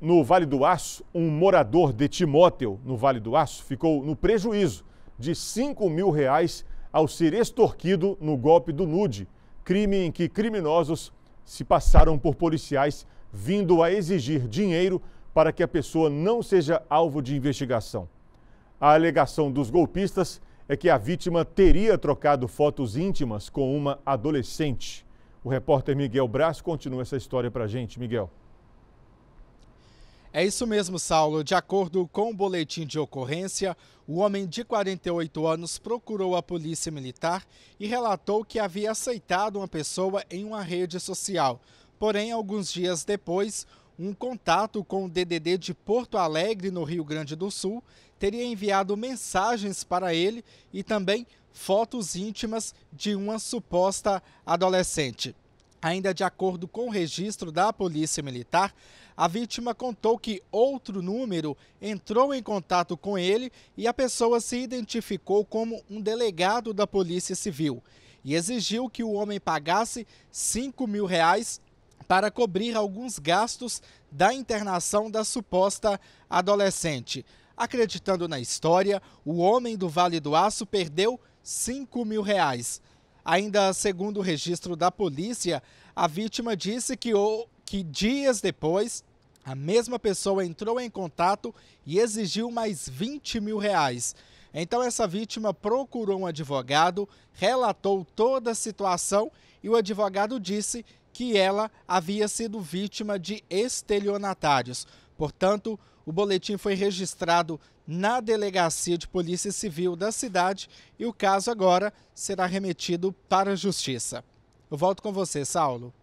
No Vale do Aço, um morador de Timóteo, no Vale do Aço, ficou no prejuízo de 5 mil reais ao ser extorquido no golpe do Nude, crime em que criminosos se passaram por policiais vindo a exigir dinheiro para que a pessoa não seja alvo de investigação. A alegação dos golpistas é que a vítima teria trocado fotos íntimas com uma adolescente. O repórter Miguel Braz continua essa história para a gente. Miguel. É isso mesmo, Saulo. De acordo com o boletim de ocorrência, o homem de 48 anos procurou a polícia militar e relatou que havia aceitado uma pessoa em uma rede social. Porém, alguns dias depois, um contato com o DDD de Porto Alegre, no Rio Grande do Sul, teria enviado mensagens para ele e também fotos íntimas de uma suposta adolescente. Ainda de acordo com o registro da Polícia Militar, a vítima contou que outro número entrou em contato com ele e a pessoa se identificou como um delegado da Polícia Civil e exigiu que o homem pagasse 5 mil reais para cobrir alguns gastos da internação da suposta adolescente. Acreditando na história, o homem do Vale do Aço perdeu 5 mil reais. Ainda segundo o registro da polícia, a vítima disse que, que dias depois a mesma pessoa entrou em contato e exigiu mais 20 mil reais. Então, essa vítima procurou um advogado, relatou toda a situação e o advogado disse que ela havia sido vítima de estelionatários. Portanto, o boletim foi registrado na Delegacia de Polícia Civil da cidade e o caso agora será remetido para a Justiça. Eu volto com você, Saulo.